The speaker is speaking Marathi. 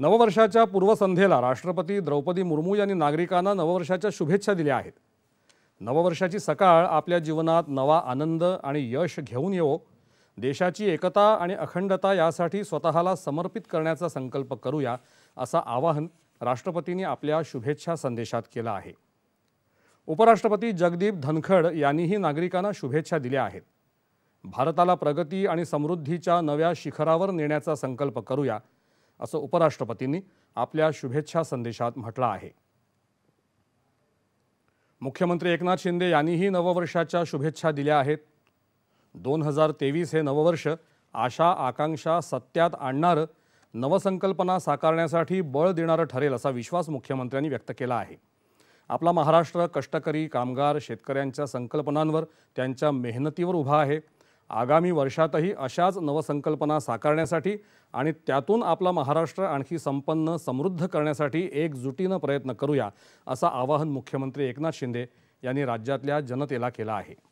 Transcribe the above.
नववर्षाच्या पूर्वसंध्येला राष्ट्रपती द्रौपदी मुर्मू यांनी नागरिकांना नववर्षाच्या शुभेच्छा दिल्या आहेत नववर्षाची सकाळ आपल्या जीवनात नवा आनंद आणि यश घेऊन येवो देशाची एकता आणि अखंडता यासाठी स्वतःला समर्पित करण्याचा संकल्प करूया असं आवाहन राष्ट्रपतींनी आपल्या शुभेच्छा संदेशात केलं आहे उपराष्ट्रपती जगदीप धनखड यांनीही नागरिकांना शुभेच्छा दिल्या आहेत भारताला प्रगती आणि समृद्धीच्या नव्या शिखरावर नेण्याचा संकल्प करूया असं उपराष्ट्रपतींनी आपल्या शुभेच्छा संदेशात म्हटलं आहे मुख्यमंत्री एकनाथ शिंदे यांनीही नववर्षाच्या शुभेच्छा दिल्या आहेत दोन हजार तेवीस हे नववर्ष आशा आकांक्षा सत्यात आणणारं नवसंकल्पना साकारण्यासाठी बळ देणारं ठरेल असा विश्वास मुख्यमंत्र्यांनी व्यक्त केला आहे आपला महाराष्ट्र कष्टकरी कामगार शेतकऱ्यांच्या संकल्पनांवर त्यांच्या मेहनतीवर उभा आहे आगामी वर्षातही अशाच नवसंकल्पना साकारण्यासाठी आणि त्यातून आपला महाराष्ट्र आणखी संपन्न समृद्ध करण्यासाठी एकजुटीनं प्रयत्न करूया असं आवाहन मुख्यमंत्री एकनाथ शिंदे यांनी राज्यातल्या जनतेला केलं आहे